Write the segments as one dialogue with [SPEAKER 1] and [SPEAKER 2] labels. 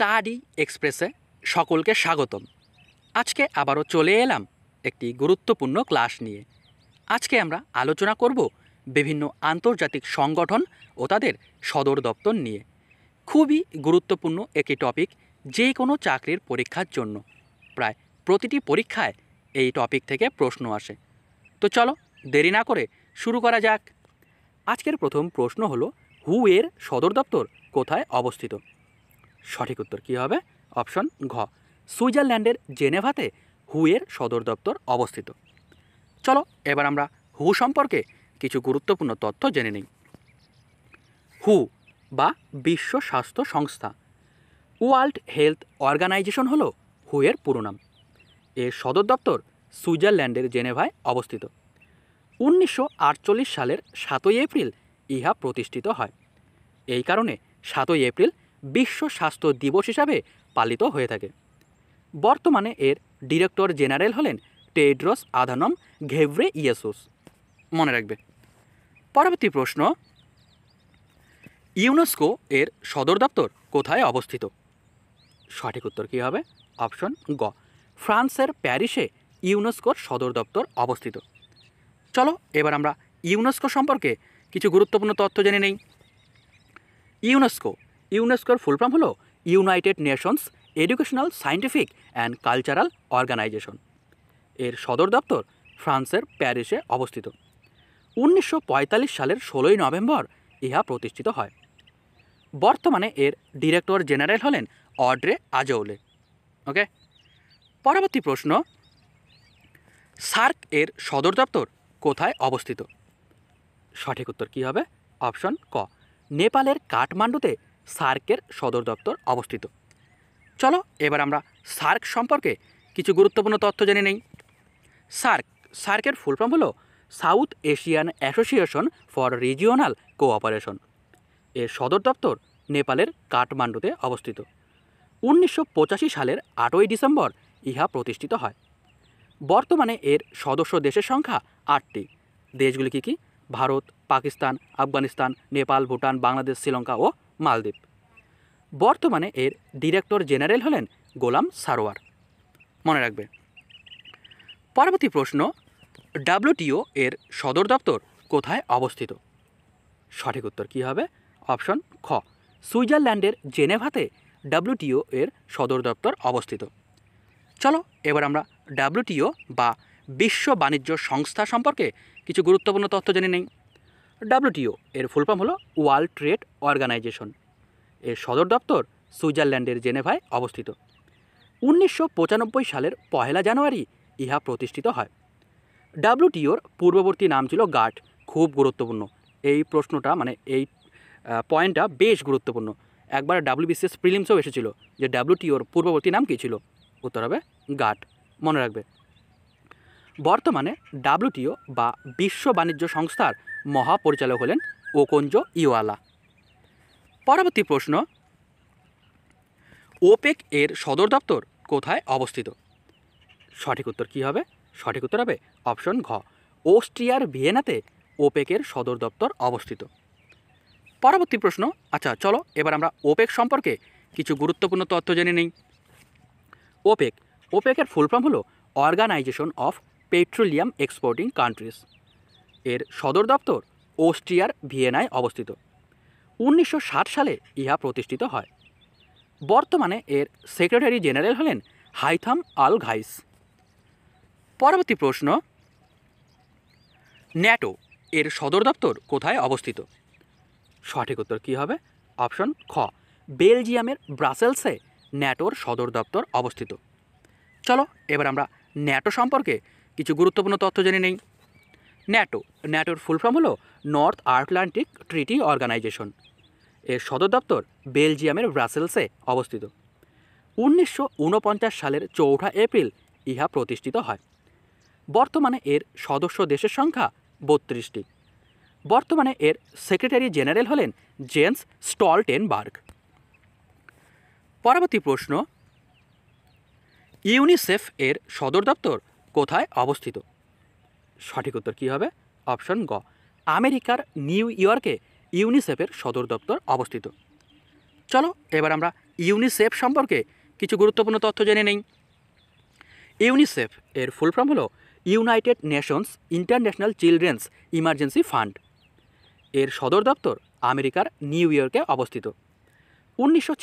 [SPEAKER 1] study এক্সপ্রেসে সকলকে স্বাগতম আজকে আবারও চলে এলাম একটি গুরুত্বপূর্ণ ক্লাস নিয়ে আজকে আমরা আলোচনা করব বিভিন্ন আন্তর্জাতিক সংগঠন ও তাদের সদর দপ্তর নিয়ে খুবই গুরুত্বপূর্ণ একটি টপিক যে কোনো চাকরির পরীক্ষার জন্য প্রায় প্রতিটি পরীক্ষায় এই টপিক থেকে প্রশ্ন আসে তো চলো দেরি না করে শুরু করা যাক আজকের প্রথম প্রশ্ন হলো হু এর সদর দপ্তর কোথায় অবস্থিত সঠিক উত্তর কী হবে অপশন ঘ সুইজারল্যান্ডের জেনেভাতে হুয়ের সদর দপ্তর অবস্থিত চলো এবার আমরা হু সম্পর্কে কিছু গুরুত্বপূর্ণ তথ্য জেনে নিই হু বা বিশ্ব স্বাস্থ্য সংস্থা ওয়ার্ল্ড হেলথ অর্গানাইজেশন হল হুয়ের পুরো নাম এর সদর দপ্তর সুইজারল্যান্ডের জেনেভায় অবস্থিত উনিশশো সালের সাতই এপ্রিল ইহা প্রতিষ্ঠিত হয় এই কারণে সাতই এপ্রিল বিশ্ব স্বাস্থ্য দিবস হিসাবে পালিত হয়ে থাকে বর্তমানে এর ডিরেক্টর জেনারেল হলেন টেড্রস আধানম ঘেভরে ইয়েসুস মনে রাখবে পরবর্তী প্রশ্ন ইউনেস্কো এর সদর দপ্তর কোথায় অবস্থিত সঠিক উত্তর কী হবে অপশন গ ফ্রান্সের প্যারিসে ইউনেস্কোর সদর দপ্তর অবস্থিত চলো এবার আমরা ইউনেস্কো সম্পর্কে কিছু গুরুত্বপূর্ণ তথ্য জেনে নেই ইউনেস্কো ইউনেস্কোর ফুল ফর্ম হলো United Nations Educational Scientific and Cultural Organization এর সদর দপ্তর ফ্রান্সের প্যারিসে অবস্থিত উনিশশো সালের ষোলোই নভেম্বর ইহা প্রতিষ্ঠিত হয় বর্তমানে এর ডিরেক্টর জেনারেল হলেন অড্রে আজৌলে ওকে পরবর্তী প্রশ্ন সার্ক এর সদর দপ্তর কোথায় অবস্থিত সঠিক উত্তর কী হবে অপশন ক নেপালের কাঠমান্ডুতে সার্কের সদর দপ্তর অবস্থিত চলো এবার আমরা সার্ক সম্পর্কে কিছু গুরুত্বপূর্ণ তথ্য জেনে নেই সার্ক সার্কের ফুল ফর্ম হলো South Asian Association for Regional Cooperation এর সদর দপ্তর নেপালের কাঠমান্ডুতে অবস্থিত উনিশশো সালের আটই ডিসেম্বর ইহা প্রতিষ্ঠিত হয় বর্তমানে এর সদস্য দেশের সংখ্যা আটটি দেশগুলি কী কী ভারত পাকিস্তান আফগানিস্তান নেপাল ভুটান বাংলাদেশ শ্রীলঙ্কা ও মালদ্বীপ বর্তমানে এর ডিরেক্টর জেনারেল হলেন গোলাম সারোয়ার মনে রাখবে পরবর্তী প্রশ্ন ডাব্লিউটিও এর সদর দপ্তর কোথায় অবস্থিত সঠিক উত্তর কী হবে অপশন খ সুইজারল্যান্ডের জেনেভাতে ডাব্লুটিও এর সদর দপ্তর অবস্থিত চলো এবার আমরা ডাব্লিউটিও বা বিশ্ব বাণিজ্য সংস্থা সম্পর্কে কিছু গুরুত্বপূর্ণ তথ্য জেনে নেই ডাব্লিউটিও এর ফুল ফর্ম হলো ওয়ার্ল্ড ট্রেড অর্গানাইজেশন এর সদর দপ্তর সুইজারল্যান্ডের জেনেভায় অবস্থিত উনিশশো সালের পহেলা জানুয়ারি ইহা প্রতিষ্ঠিত হয় ডাব্লুটিওর পূর্ববর্তী নাম ছিল গার্ড খুব গুরুত্বপূর্ণ এই প্রশ্নটা মানে এই পয়েন্টটা বেশ গুরুত্বপূর্ণ একবার ডাব্লিউবিসিএস প্রিলিমসও এসেছিল যে ডাব্লুটিওর পূর্ববর্তী নাম কী ছিল উত্তর হবে গাট মনে রাখবে বর্তমানে ডাব্লিউটিও বা বিশ্ব বাণিজ্য সংস্থার মহাপরিচালক হলেন ওকঞ্জ ইওয়ালা পরবর্তী প্রশ্ন ওপেক এর সদর দপ্তর কোথায় অবস্থিত সঠিক উত্তর কী হবে সঠিক উত্তর হবে অপশন ঘ অস্ট্রিয়ার ভিয়েনাতে ওপেকের সদর দপ্তর অবস্থিত পরবর্তী প্রশ্ন আচ্ছা চলো এবার আমরা ওপেক সম্পর্কে কিছু গুরুত্বপূর্ণ তথ্য জেনে নিই ওপেক ওপেকের ফুল ফর্ম হলো Organization of Petroleum Exporting Countries এর সদর দপ্তর অস্ট্রিয়ার ভিয়েনায় অবস্থিত উনিশশো সালে ইহা প্রতিষ্ঠিত হয় বর্তমানে এর সেক্রেটারি জেনারেল হলেন হাইথাম আল ঘাইস পরবর্তী প্রশ্ন ন্যাটো এর সদর দপ্তর কোথায় অবস্থিত সঠিক উত্তর কী হবে অপশন খ বেলজিয়ামের ব্রাসেলসে ন্যাটোর সদর দপ্তর অবস্থিত চলো এবার আমরা ন্যাটো সম্পর্কে কিছু গুরুত্বপূর্ণ তথ্য জেনে নেই ন্যাটো ন্যাটোর ফুল ফর্ম হলো নর্থ আটলান্টিক ট্রিটি অর্গানাইজেশন এর সদর দপ্তর বেলজিয়ামের ব্রাসেলসে অবস্থিত উনিশশো সালের চৌঠা এপ্রিল ইহা প্রতিষ্ঠিত হয় বর্তমানে এর সদস্য দেশের সংখ্যা বত্রিশটি বর্তমানে এর সেক্রেটারি জেনারেল হলেন জেন্স স্টলটেনবার্গ পরবর্তী প্রশ্ন ইউনিসেফ এর সদর দপ্তর কোথায় অবস্থিত সঠিক উত্তর কী হবে অপশন গ আমেরিকার নিউ ইয়র্কে ইউনিসেফের সদর দপ্তর অবস্থিত চলো এবার আমরা ইউনিসেফ সম্পর্কে কিছু গুরুত্বপূর্ণ তথ্য জেনে নেই ইউনিসেফ এর ফুল ফর্ম হলো United Nations International Children's Emergency Fund এর সদর দপ্তর আমেরিকার নিউ ইয়র্কে অবস্থিত উনিশশো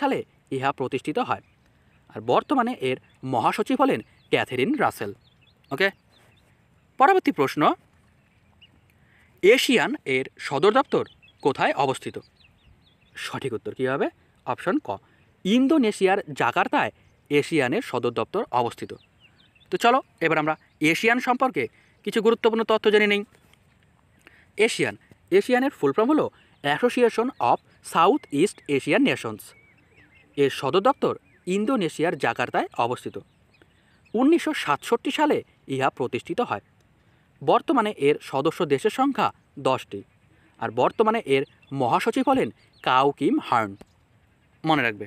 [SPEAKER 1] সালে ইহা প্রতিষ্ঠিত হয় আর বর্তমানে এর মহাসচিব হলেন ক্যাথেরিন রাসেল ওকে পরবর্তী প্রশ্ন এশিয়ান এর সদর দপ্তর কোথায় অবস্থিত সঠিক উত্তর কী হবে অপশন ক ইন্দোনেশিয়ার জাকার্তায় এশিয়ানের সদর দপ্তর অবস্থিত তো চলো এবার আমরা এশিয়ান সম্পর্কে কিছু গুরুত্বপূর্ণ তথ্য জেনে নিই এশিয়ান এশিয়ানের ফুল ফর্ম হলো Association of South East Asian Nations এর সদর দপ্তর ইন্দোনেশিয়ার জাকার্তায় অবস্থিত উনিশশো সালে ইহা প্রতিষ্ঠিত হয় বর্তমানে এর সদস্য দেশের সংখ্যা দশটি আর বর্তমানে এর মহাসচিব হলেন কাউ কিম হার্ন মনে রাখবে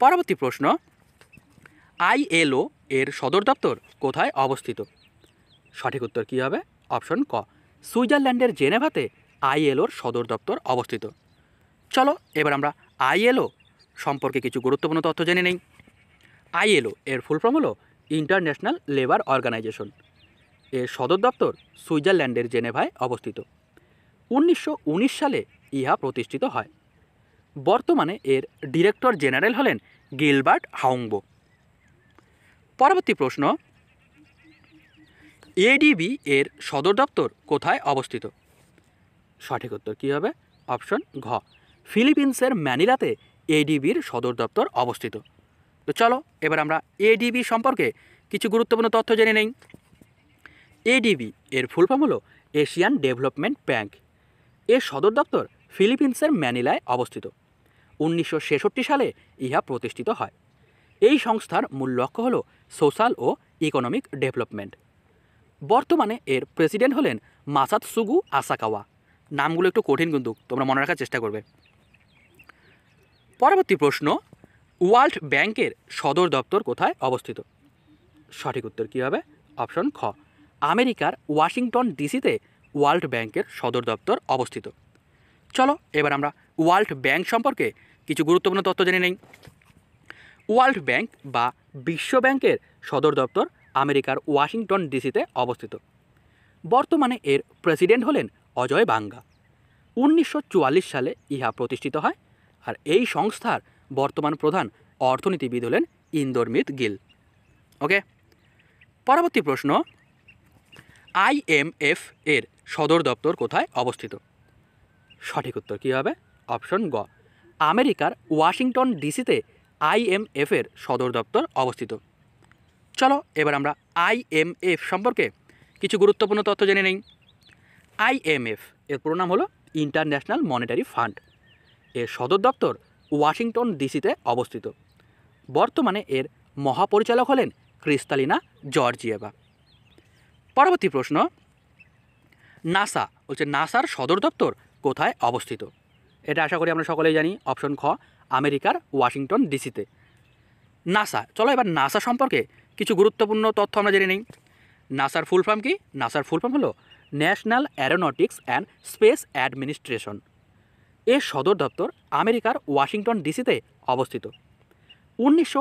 [SPEAKER 1] পরবর্তী প্রশ্ন আইএলও এর সদর দপ্তর কোথায় অবস্থিত সঠিক উত্তর কী হবে অপশন ক সুইজারল্যান্ডের জেনেভাতে আইএলওর সদর দপ্তর অবস্থিত চলো এবার আমরা আইএলও সম্পর্কে কিছু গুরুত্বপূর্ণ তথ্য জেনে নেই আইএলও এর ফুল ফর্ম হলো ইন্টারন্যাশনাল লেবার অর্গানাইজেশন এর সদর দপ্তর সুইজারল্যান্ডের জেনেভায় অবস্থিত উনিশশো সালে ইহা প্রতিষ্ঠিত হয় বর্তমানে এর ডিরেক্টর জেনারেল হলেন গিলবার্ট হাউংবো পরবর্তী প্রশ্ন এডিবি এর সদর দপ্তর কোথায় অবস্থিত সঠিক উত্তর কী হবে অপশন ঘ ফিলিপিন্সের ম্যানিলাতে এডিবির সদর দপ্তর অবস্থিত তো চলো এবার আমরা এডিবি সম্পর্কে কিছু গুরুত্বপূর্ণ তথ্য জেনে নেই এডিবি এর ফুল ফর্ম হলো এশিয়ান ডেভেলপমেন্ট ব্যাংক এর সদর দপ্তর ফিলিপিন্সের ম্যানিলায় অবস্থিত উনিশশো সালে ইহা প্রতিষ্ঠিত হয় এই সংস্থার মূল লক্ষ্য হল সোশ্যাল ও ইকোনমিক ডেভেলপমেন্ট বর্তমানে এর প্রেসিডেন্ট হলেন মাসাদ সুগু আসাকাওয়া নামগুলো একটু কঠিন কিন্তু তোমরা মনে রাখার চেষ্টা করবে পরবর্তী প্রশ্ন ওয়ার্ল্ড ব্যাংকের সদর দপ্তর কোথায় অবস্থিত সঠিক উত্তর কী হবে অপশন খ আমেরিকার ওয়াশিংটন ডিসিতে ওয়ার্ল্ড ব্যাংকের সদর দপ্তর অবস্থিত চলো এবার আমরা ওয়ার্ল্ড ব্যাংক সম্পর্কে কিছু গুরুত্বপূর্ণ তথ্য জেনে নেই ওয়ার্ল্ড ব্যাংক বা বিশ্ব ব্যাংকের সদর দপ্তর আমেরিকার ওয়াশিংটন ডিসিতে অবস্থিত বর্তমানে এর প্রেসিডেন্ট হলেন অজয় বাঙ্গা উনিশশো সালে ইহা প্রতিষ্ঠিত হয় আর এই সংস্থার বর্তমান প্রধান অর্থনীতিবিদ হলেন ইন্দরমিত গিল ওকে পরবর্তী প্রশ্ন আইএমএফ এর সদর দপ্তর কোথায় অবস্থিত সঠিক উত্তর কী হবে অপশন গ আমেরিকার ওয়াশিংটন ডিসিতে আইএমএফ এর সদর দপ্তর অবস্থিত চলো এবার আমরা আইএমএফ সম্পর্কে কিছু গুরুত্বপূর্ণ তথ্য জেনে নেই আইএমএফ এর পুরো নাম হলো ইন্টারন্যাশনাল মনিটারি ফান্ড এর সদর দপ্তর ওয়াশিংটন ডিসিতে অবস্থিত বর্তমানে এর মহাপরিচালক হলেন ক্রিস্তালিনা জর্জিয়েভা পরবর্তী প্রশ্ন নাসা বলছে নাসার সদর দপ্তর কোথায় অবস্থিত এটা আশা করি আমরা সকলেই জানি অপশন খ আমেরিকার ওয়াশিংটন ডিসিতে নাসা চলো এবার নাসা সম্পর্কে কিছু গুরুত্বপূর্ণ তথ্য আমরা জেনে নিই নাসার ফুল ফর্ম কি নাসার ফুল ফর্ম হলো National Aeronautics and Space Administration এর সদর দপ্তর আমেরিকার ওয়াশিংটন ডিসিতে অবস্থিত উনিশশো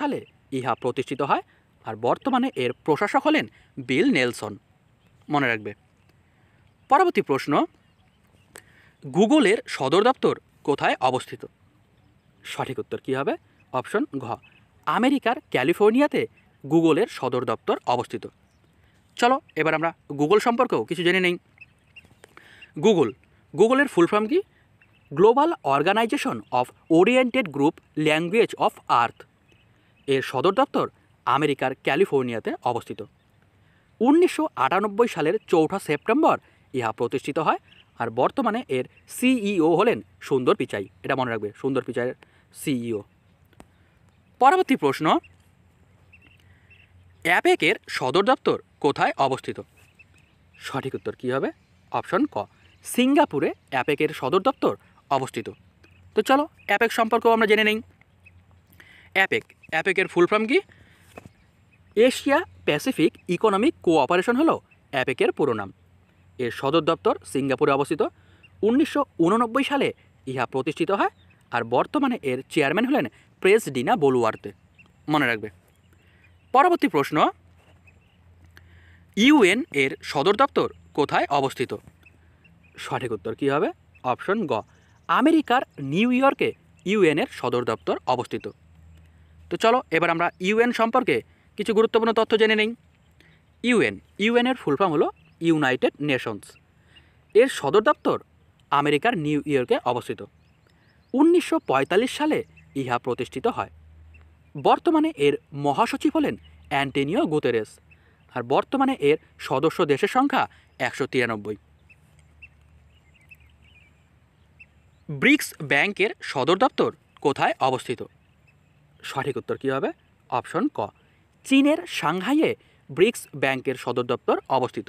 [SPEAKER 1] সালে ইহা প্রতিষ্ঠিত হয় আর বর্তমানে এর প্রশাসক হলেন বিল নেলসন মনে রাখবে পরবর্তী প্রশ্ন গুগলের সদর দপ্তর কোথায় অবস্থিত সঠিক উত্তর কী হবে অপশন ঘ আমেরিকার ক্যালিফোর্নিয়াতে গুগলের সদর দপ্তর অবস্থিত চলো এবার আমরা গুগল সম্পর্কেও কিছু জেনে নেই গুগল গুগলের ফুল ফর্ম কি Global Organization of Oriented Group Language of Earth এর সদর দপ্তর আমেরিকার ক্যালিফোর্নিয়াতে অবস্থিত উনিশশো সালের চৌঠা সেপ্টেম্বর ইহা প্রতিষ্ঠিত হয় আর বর্তমানে এর সিইও হলেন সুন্দর পিচাই এটা মনে রাখবে সুন্দর পিচাইয়ের সিইও পরবর্তী প্রশ্ন অ্যাপেকের সদর দপ্তর কোথায় অবস্থিত সঠিক উত্তর কী হবে অপশন ক সিঙ্গাপুরে অ্যাপেকের সদর দপ্তর অবস্থিত তো চলো অ্যাপেক সম্পর্কেও আমরা জেনে নিই অ্যাপেক অ্যাপেকের ফুল ফর্ম কী এশিয়া প্যাসিফিক ইকোনমিক কোঅপারেশন হল অ্যাপেকের পুরো নাম এর সদর দপ্তর সিঙ্গাপুরে অবস্থিত উনিশশো সালে ইহা প্রতিষ্ঠিত হয় আর বর্তমানে এর চেয়ারম্যান হলেন প্রেস ডিনা বলুয়ার্তে মনে রাখবে পরবর্তী প্রশ্ন ইউএন এর সদর দপ্তর কোথায় অবস্থিত সঠিক উত্তর কী হবে অপশন গ আমেরিকার নিউ ইয়র্কে ইউএনের সদর দপ্তর অবস্থিত তো চলো এবার আমরা ইউএন সম্পর্কে কিছু গুরুত্বপূর্ণ তথ্য জেনে নেই ইউএন ইউএনের ফুল ফর্ম হলো ইউনাইটেড নেশনস এর সদর দপ্তর আমেরিকার নিউ ইয়র্কে অবস্থিত উনিশশো সালে ইহা প্রতিষ্ঠিত হয় বর্তমানে এর মহাসচিব হলেন অ্যান্টেনিও গুতেরেস আর বর্তমানে এর সদস্য দেশের সংখ্যা একশো তিরানব্বই ব্রিক্স ব্যাংকের সদর দপ্তর কোথায় অবস্থিত সঠিক উত্তর কী হবে অপশন ক চীনের সাংহাইয়ে ব্রিক্স ব্যাংকের সদর দপ্তর অবস্থিত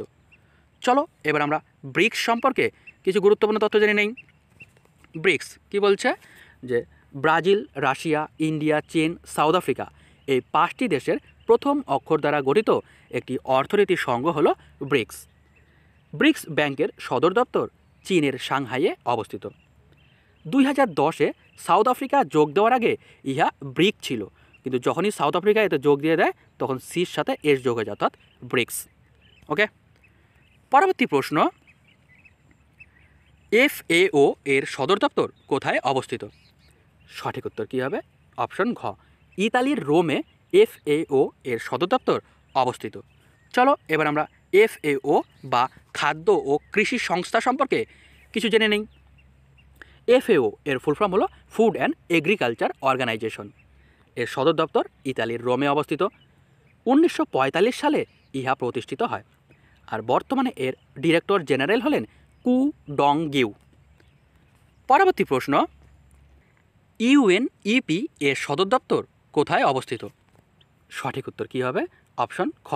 [SPEAKER 1] চলো এবার আমরা ব্রিক্স সম্পর্কে কিছু গুরুত্বপূর্ণ তথ্য জেনে নেই ব্রিক্স কি বলছে যে ব্রাজিল রাশিয়া ইন্ডিয়া চীন সাউথ আফ্রিকা এই পাঁচটি দেশের প্রথম অক্ষর দ্বারা গঠিত একটি অর্থনীতি সংঘ হল ব্রিক্স ব্রিক্স ব্যাংকের সদর দপ্তর চীনের সাংহাইয়ে অবস্থিত দুই হাজার দশে সাউথ আফ্রিকা যোগ দেওয়ার আগে ইহা ব্রিক ছিল কিন্তু যখনই সাউথ আফ্রিকা এতে যোগ দিয়ে দেয় তখন সির সাথে এস যোগ হয়ে যায় অর্থাৎ ব্রিক্স ওকে পরবর্তী প্রশ্ন এফ ও এর সদর দপ্তর কোথায় অবস্থিত সঠিক উত্তর কী হবে অপশন ঘ ইতালির রোমে এফ ও এর সদর দপ্তর অবস্থিত চলো এবার আমরা এফ ও বা খাদ্য ও কৃষি সংস্থা সম্পর্কে কিছু জেনে নিই এফএও এর ফুল ফর্ম হলো ফুড অ্যান্ড এগ্রিকালচার অর্গানাইজেশন এর সদর দপ্তর ইতালির রোমে অবস্থিত উনিশশো সালে ইহা প্রতিষ্ঠিত হয় আর বর্তমানে এর ডিরেক্টর জেনারেল হলেন কু ডং গিউ পরবর্তী প্রশ্ন ইউএন ইপি এর সদর দপ্তর কোথায় অবস্থিত সঠিক উত্তর কী হবে অপশন খ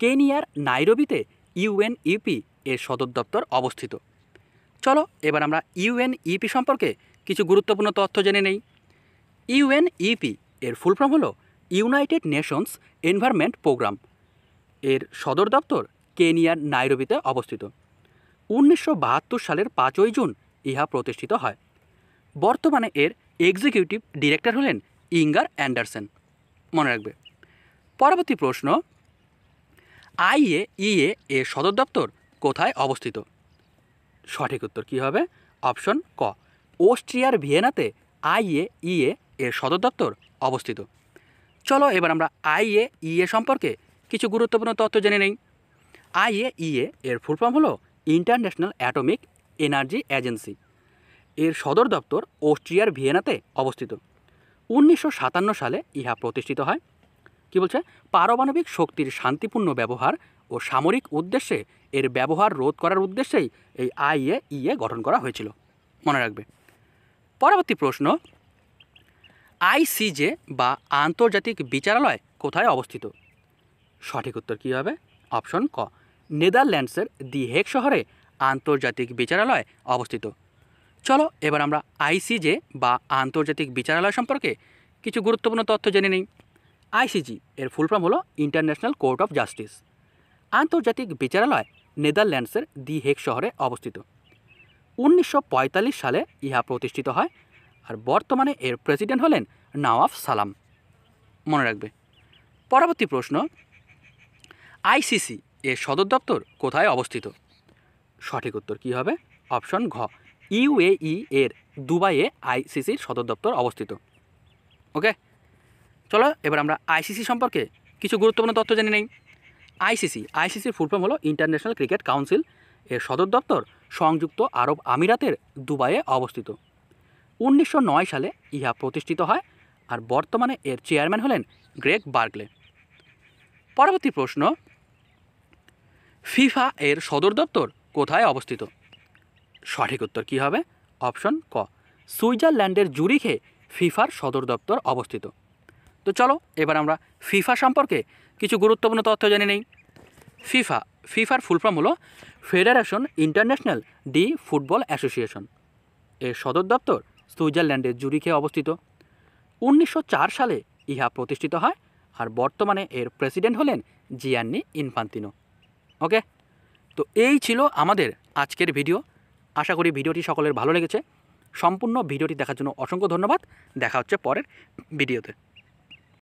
[SPEAKER 1] কেনিয়ার নাইরোবিতে ইউএন ইপি এর সদর দপ্তর অবস্থিত চলো এবার আমরা ইউএন ইপি সম্পর্কে কিছু গুরুত্বপূর্ণ তথ্য জেনে নেই ইউএন ইপি এর ফুল ফর্ম হলো ইউনাইটেড নেশনস এনভায়রনমেন্ট প্রোগ্রাম এর সদর দপ্তর কেনিয়ার নাইরোবিতে অবস্থিত উনিশশো সালের পাঁচই জুন ইহা প্রতিষ্ঠিত হয় বর্তমানে এর এক্সিকিউটিভ ডিরেক্টর হলেন ইঙ্গার অ্যান্ডারসেন মনে রাখবে পরবর্তী প্রশ্ন আইএ ইএ এর সদর দপ্তর কোথায় অবস্থিত সঠিক উত্তর কী হবে অপশন ক অস্ট্রিয়ার ভিয়েনাতে আইএ ইএ এর সদর দপ্তর অবস্থিত চলো এবার আমরা আইএ ইএ সম্পর্কে কিছু গুরুত্বপূর্ণ তথ্য জেনে নেই আইএ ইএ এর ফুল ফর্ম হলো ইন্টারন্যাশনাল অ্যাটমিক এনার্জি এজেন্সি এর সদর দপ্তর অস্ট্রিয়ার ভিয়েনাতে অবস্থিত উনিশশো সালে ইহা প্রতিষ্ঠিত হয় কি বলছে পারমাণবিক শক্তির শান্তিপূর্ণ ব্যবহার ও সামরিক উদ্দেশ্যে এর ব্যবহার রোধ করার উদ্দেশ্যেই এই আইএ ইএ গঠন করা হয়েছিল মনে রাখবে পরবর্তী প্রশ্ন আইসিজে বা আন্তর্জাতিক বিচারালয় কোথায় অবস্থিত সঠিক উত্তর কী হবে অপশন ক নেদারল্যান্ডসের দি হেক শহরে আন্তর্জাতিক বিচারালয় অবস্থিত চলো এবার আমরা আইসিজে বা আন্তর্জাতিক বিচারালয় সম্পর্কে কিছু গুরুত্বপূর্ণ তথ্য জেনে নিই আইসিজি এর ফুল ফর্ম হলো ইন্টারন্যাশনাল কোর্ট অফ জাস্টিস আন্তর্জাতিক বিচারালয় নেদারল্যান্ডসের দি হেক শহরে অবস্থিত উনিশশো সালে ইহা প্রতিষ্ঠিত হয় আর বর্তমানে এর প্রেসিডেন্ট হলেন নওয়াব সালাম মনে রাখবে পরবর্তী প্রশ্ন আইসিসি এর সদর দপ্তর কোথায় অবস্থিত সঠিক উত্তর কী হবে অপশন ঘ ইউএই এর দুবাইয়ে আইসিসির সদর দপ্তর অবস্থিত ওকে চলো এবার আমরা আইসিসি সম্পর্কে কিছু গুরুত্বপূর্ণ তথ্য জেনে নেই আইসিসি আইসিসির ফুলফর্ম হলো ইন্টারন্যাশনাল ক্রিকেট কাউন্সিল এর সদর দপ্তর সংযুক্ত আরব আমিরাতের দুবাইয়ে অবস্থিত উনিশশো সালে ইহা প্রতিষ্ঠিত হয় আর বর্তমানে এর চেয়ারম্যান হলেন গ্রেগ বার্গলে পরবর্তী প্রশ্ন ফিফা এর সদর দপ্তর কোথায় অবস্থিত সঠিক উত্তর কী হবে অপশন ক সুইজারল্যান্ডের জুরিখে ফিফার সদর দপ্তর অবস্থিত তো চলো এবার আমরা ফিফা সম্পর্কে কিছু গুরুত্বপূর্ণ তথ্য জেনে নেই ফিফা ফিফার ফুলফর্ম হলো Federation International de Football Association এর সদর দপ্তর সুইজারল্যান্ডের জুরিখে অবস্থিত উনিশশো সালে ইহা প্রতিষ্ঠিত হয় আর বর্তমানে এর প্রেসিডেন্ট হলেন জিয়ান্নি ইনফান্তিনো ওকে তো এই ছিল আমাদের আজকের ভিডিও আশা করি ভিডিওটি সকলের ভালো লেগেছে সম্পূর্ণ ভিডিওটি দেখার জন্য অসংখ্য ধন্যবাদ দেখা হচ্ছে পরের ভিডিওতে